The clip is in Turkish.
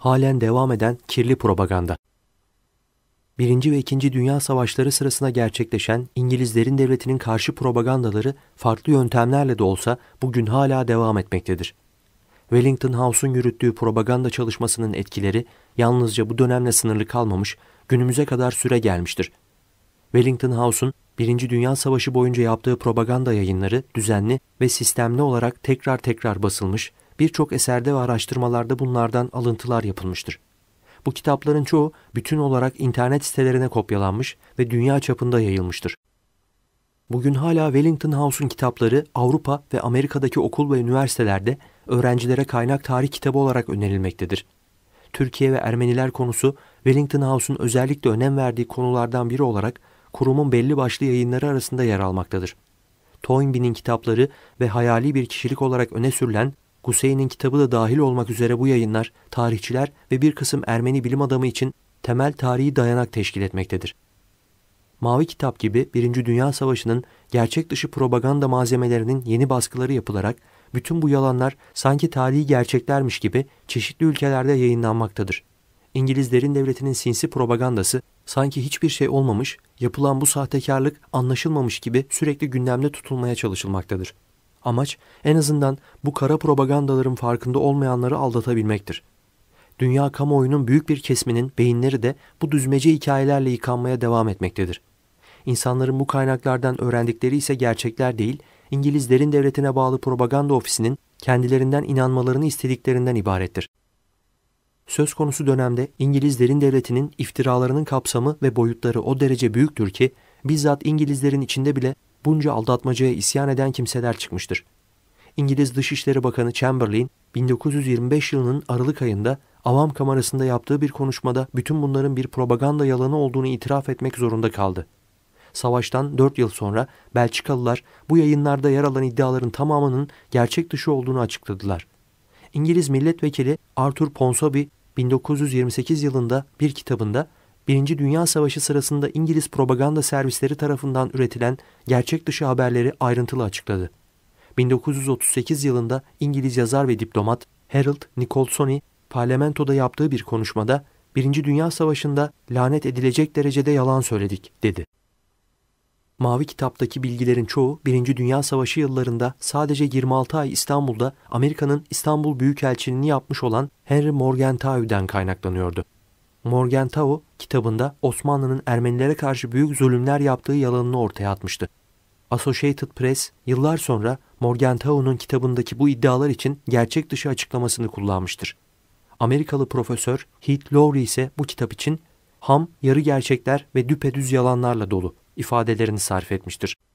halen devam eden kirli propaganda. Birinci ve İkinci Dünya Savaşları sırasında gerçekleşen İngilizlerin devletinin karşı propagandaları farklı yöntemlerle de olsa bugün hala devam etmektedir. Wellington House'un yürüttüğü propaganda çalışmasının etkileri yalnızca bu dönemle sınırlı kalmamış, günümüze kadar süre gelmiştir. Wellington House'un Birinci Dünya Savaşı boyunca yaptığı propaganda yayınları düzenli ve sistemli olarak tekrar tekrar basılmış Birçok eserde ve araştırmalarda bunlardan alıntılar yapılmıştır. Bu kitapların çoğu bütün olarak internet sitelerine kopyalanmış ve dünya çapında yayılmıştır. Bugün hala Wellington House'un kitapları Avrupa ve Amerika'daki okul ve üniversitelerde öğrencilere kaynak tarih kitabı olarak önerilmektedir. Türkiye ve Ermeniler konusu Wellington House'un özellikle önem verdiği konulardan biri olarak kurumun belli başlı yayınları arasında yer almaktadır. Toynbee'nin kitapları ve hayali bir kişilik olarak öne sürülen Guseyn'in kitabı da dahil olmak üzere bu yayınlar, tarihçiler ve bir kısım Ermeni bilim adamı için temel tarihi dayanak teşkil etmektedir. Mavi Kitap gibi Birinci Dünya Savaşı'nın gerçek dışı propaganda malzemelerinin yeni baskıları yapılarak bütün bu yalanlar sanki tarihi gerçeklermiş gibi çeşitli ülkelerde yayınlanmaktadır. İngilizlerin devletinin sinsi propagandası sanki hiçbir şey olmamış, yapılan bu sahtekarlık anlaşılmamış gibi sürekli gündemde tutulmaya çalışılmaktadır. Amaç en azından bu kara propagandaların farkında olmayanları aldatabilmektir. Dünya kamuoyunun büyük bir kesminin beyinleri de bu düzmece hikayelerle yıkanmaya devam etmektedir. İnsanların bu kaynaklardan öğrendikleri ise gerçekler değil, İngilizlerin devletine bağlı propaganda ofisinin kendilerinden inanmalarını istediklerinden ibarettir. Söz konusu dönemde İngilizlerin devletinin iftiralarının kapsamı ve boyutları o derece büyüktür ki bizzat İngilizlerin içinde bile bunca aldatmacaya isyan eden kimseler çıkmıştır. İngiliz Dışişleri Bakanı Chamberlain 1925 yılının Aralık ayında Avam Kamerası'nda yaptığı bir konuşmada bütün bunların bir propaganda yalanı olduğunu itiraf etmek zorunda kaldı. Savaştan 4 yıl sonra Belçikalılar bu yayınlarda yer alan iddiaların tamamının gerçek dışı olduğunu açıkladılar. İngiliz milletvekili Arthur Ponsonby 1928 yılında bir kitabında Birinci Dünya Savaşı sırasında İngiliz propaganda servisleri tarafından üretilen gerçek dışı haberleri ayrıntılı açıkladı. 1938 yılında İngiliz yazar ve diplomat Harold Nicholson'i parlamentoda yaptığı bir konuşmada Birinci Dünya Savaşı'nda lanet edilecek derecede yalan söyledik dedi. Mavi Kitap'taki bilgilerin çoğu Birinci Dünya Savaşı yıllarında sadece 26 ay İstanbul'da Amerika'nın İstanbul Büyükelçiliğini yapmış olan Henry Morgenthau'den kaynaklanıyordu. Morgenthau kitabında Osmanlı'nın Ermenilere karşı büyük zulümler yaptığı yalanını ortaya atmıştı. Associated Press yıllar sonra Morgenthau'nun kitabındaki bu iddialar için gerçek dışı açıklamasını kullanmıştır. Amerikalı profesör Heath Lowry ise bu kitap için ham, yarı gerçekler ve düpedüz yalanlarla dolu ifadelerini sarf etmiştir.